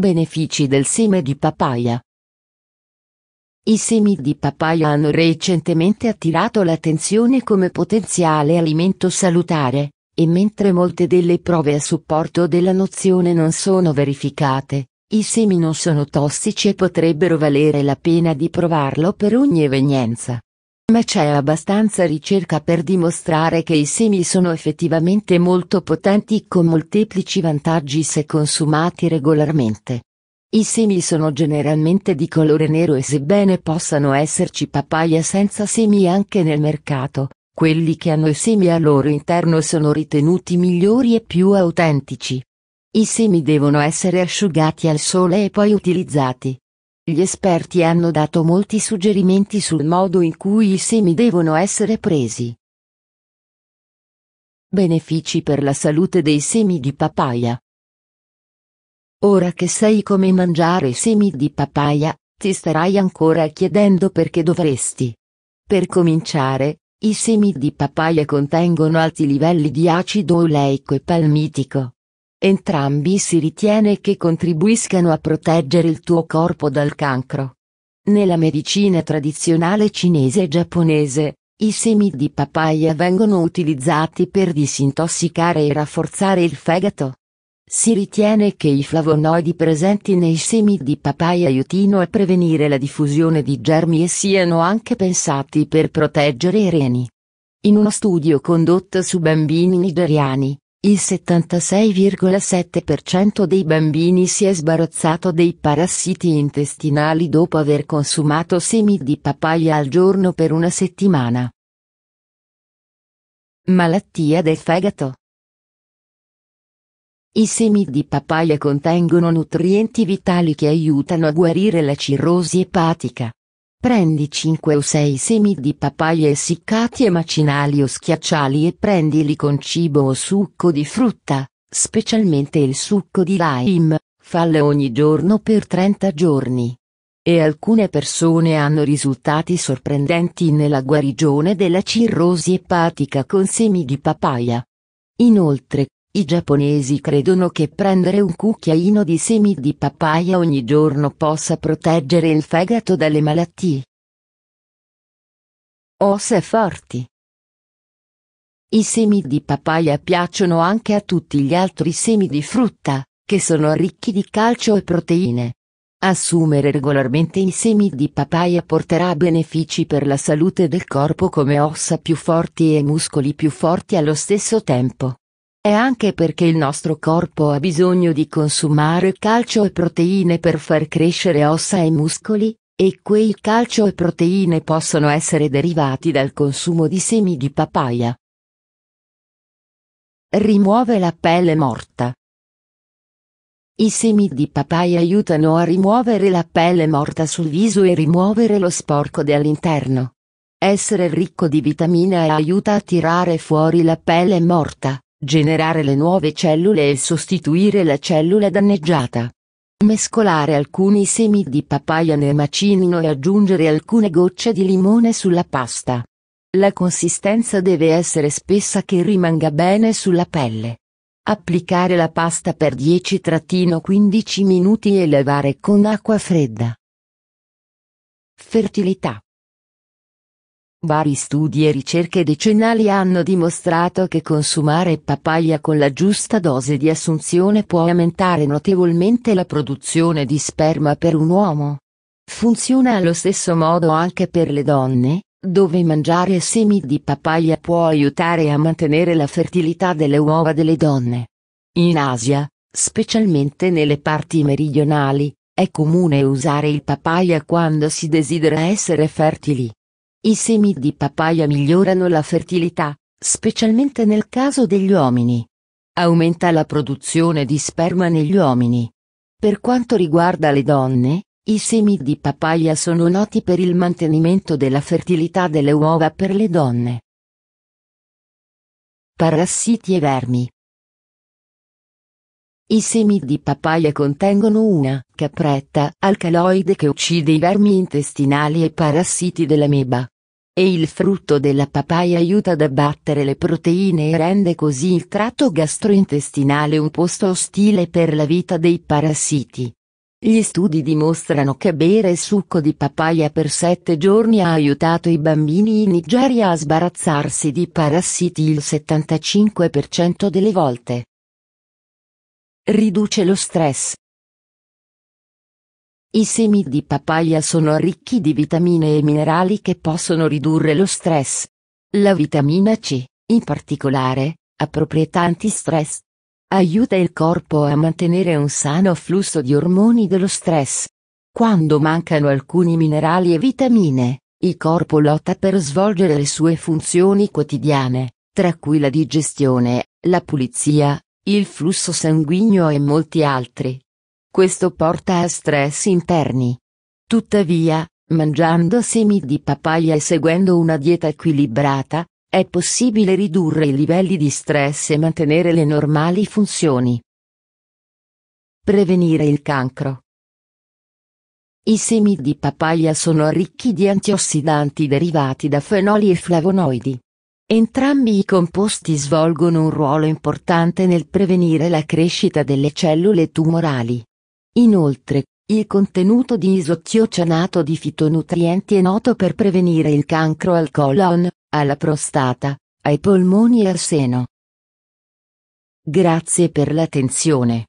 Benefici del seme di papaya i semi di papaya hanno recentemente attirato l'attenzione come potenziale alimento salutare, e mentre molte delle prove a supporto della nozione non sono verificate, i semi non sono tossici e potrebbero valere la pena di provarlo per ogni evenienza. Ma c'è abbastanza ricerca per dimostrare che i semi sono effettivamente molto potenti con molteplici vantaggi se consumati regolarmente. I semi sono generalmente di colore nero e sebbene possano esserci papaya senza semi anche nel mercato, quelli che hanno i semi al loro interno sono ritenuti migliori e più autentici. I semi devono essere asciugati al sole e poi utilizzati. Gli esperti hanno dato molti suggerimenti sul modo in cui i semi devono essere presi. Benefici per la salute dei semi di papaya. Ora che sai come mangiare semi di papaya, ti starai ancora chiedendo perché dovresti. Per cominciare, i semi di papaya contengono alti livelli di acido oleico e palmitico, Entrambi si ritiene che contribuiscano a proteggere il tuo corpo dal cancro. Nella medicina tradizionale cinese e giapponese, i semi di papaya vengono utilizzati per disintossicare e rafforzare il fegato. Si ritiene che i flavonoidi presenti nei semi di papaya aiutino a prevenire la diffusione di germi e siano anche pensati per proteggere i reni. In uno studio condotto su bambini nigeriani, il 76,7% dei bambini si è sbarazzato dei parassiti intestinali dopo aver consumato semi di papaya al giorno per una settimana. Malattia del fegato i semi di papaya contengono nutrienti vitali che aiutano a guarire la cirrosi epatica. Prendi 5 o 6 semi di papaya essiccati e macinali o schiacciali e prendili con cibo o succo di frutta, specialmente il succo di lime, falle ogni giorno per 30 giorni. E alcune persone hanno risultati sorprendenti nella guarigione della cirrosi epatica con semi di papaya. Inoltre, i giapponesi credono che prendere un cucchiaino di semi di papaya ogni giorno possa proteggere il fegato dalle malattie. Ossa oh, forti. I semi di papaya piacciono anche a tutti gli altri semi di frutta, che sono ricchi di calcio e proteine. Assumere regolarmente i semi di papaya porterà benefici per la salute del corpo come ossa più forti e muscoli più forti allo stesso tempo è anche perché il nostro corpo ha bisogno di consumare calcio e proteine per far crescere ossa e muscoli, e quei calcio e proteine possono essere derivati dal consumo di semi di papaya. Rimuove la pelle morta. I semi di papaya aiutano a rimuovere la pelle morta sul viso e rimuovere lo sporco dall'interno. Essere ricco di vitamina A aiuta a tirare fuori la pelle morta generare le nuove cellule e sostituire la cellula danneggiata. Mescolare alcuni semi di papaya nel macinino e aggiungere alcune gocce di limone sulla pasta. La consistenza deve essere spessa che rimanga bene sulla pelle. Applicare la pasta per 10-15 minuti e lavare con acqua fredda. Fertilità Vari studi e ricerche decennali hanno dimostrato che consumare papaya con la giusta dose di assunzione può aumentare notevolmente la produzione di sperma per un uomo. Funziona allo stesso modo anche per le donne, dove mangiare semi di papaya può aiutare a mantenere la fertilità delle uova delle donne. In Asia, specialmente nelle parti meridionali, è comune usare il papaya quando si desidera essere fertili. I semi di papaya migliorano la fertilità, specialmente nel caso degli uomini. Aumenta la produzione di sperma negli uomini. Per quanto riguarda le donne, i semi di papaya sono noti per il mantenimento della fertilità delle uova per le donne. Parassiti e vermi. I semi di papaya contengono una capretta alcaloide che uccide i vermi intestinali e parassiti dell'ameba. E il frutto della papaya aiuta ad abbattere le proteine e rende così il tratto gastrointestinale un posto ostile per la vita dei parassiti. Gli studi dimostrano che bere succo di papaya per sette giorni ha aiutato i bambini in Nigeria a sbarazzarsi di parassiti il 75% delle volte. Riduce lo stress. I semi di papaya sono ricchi di vitamine e minerali che possono ridurre lo stress. La vitamina C, in particolare, ha proprietà antistress. Aiuta il corpo a mantenere un sano flusso di ormoni dello stress. Quando mancano alcuni minerali e vitamine, il corpo lotta per svolgere le sue funzioni quotidiane, tra cui la digestione, la pulizia, il flusso sanguigno e molti altri. Questo porta a stress interni. Tuttavia, mangiando semi di papaya e seguendo una dieta equilibrata, è possibile ridurre i livelli di stress e mantenere le normali funzioni. Prevenire il cancro. I semi di papaya sono ricchi di antiossidanti derivati da fenoli e flavonoidi. Entrambi i composti svolgono un ruolo importante nel prevenire la crescita delle cellule tumorali. Inoltre, il contenuto di isoziocianato di fitonutrienti è noto per prevenire il cancro al colon, alla prostata, ai polmoni e al seno. Grazie per l'attenzione.